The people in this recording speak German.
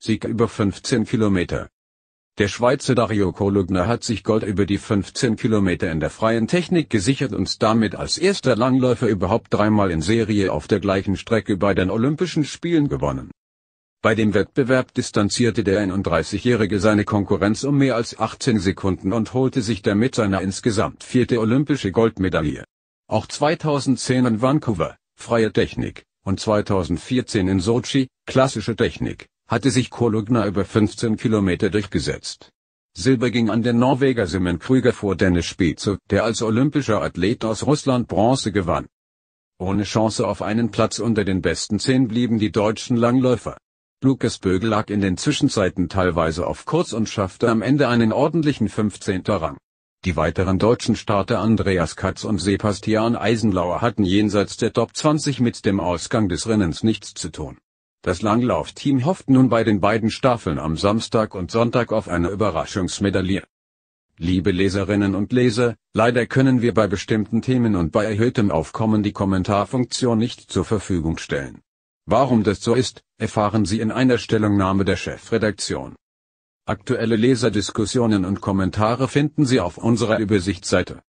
Sieg über 15 Kilometer. Der Schweizer Dario Kolugner hat sich Gold über die 15 Kilometer in der freien Technik gesichert und damit als erster Langläufer überhaupt dreimal in Serie auf der gleichen Strecke bei den Olympischen Spielen gewonnen. Bei dem Wettbewerb distanzierte der 31-Jährige seine Konkurrenz um mehr als 18 Sekunden und holte sich damit seine insgesamt vierte olympische Goldmedaille. Auch 2010 in Vancouver, freie Technik, und 2014 in Sochi, klassische Technik, hatte sich Kolugna über 15 Kilometer durchgesetzt. Silber ging an den Norweger Simon Krüger vor Dennis Spitze, der als olympischer Athlet aus Russland Bronze gewann. Ohne Chance auf einen Platz unter den besten zehn blieben die deutschen Langläufer. Lukas Bögel lag in den Zwischenzeiten teilweise auf Kurz und schaffte am Ende einen ordentlichen 15. Rang. Die weiteren deutschen Starter Andreas Katz und Sebastian Eisenlauer hatten jenseits der Top 20 mit dem Ausgang des Rennens nichts zu tun. Das Langlaufteam hofft nun bei den beiden Staffeln am Samstag und Sonntag auf eine Überraschungsmedaille. Liebe Leserinnen und Leser, leider können wir bei bestimmten Themen und bei erhöhtem Aufkommen die Kommentarfunktion nicht zur Verfügung stellen. Warum das so ist, erfahren Sie in einer Stellungnahme der Chefredaktion. Aktuelle Leserdiskussionen und Kommentare finden Sie auf unserer Übersichtsseite.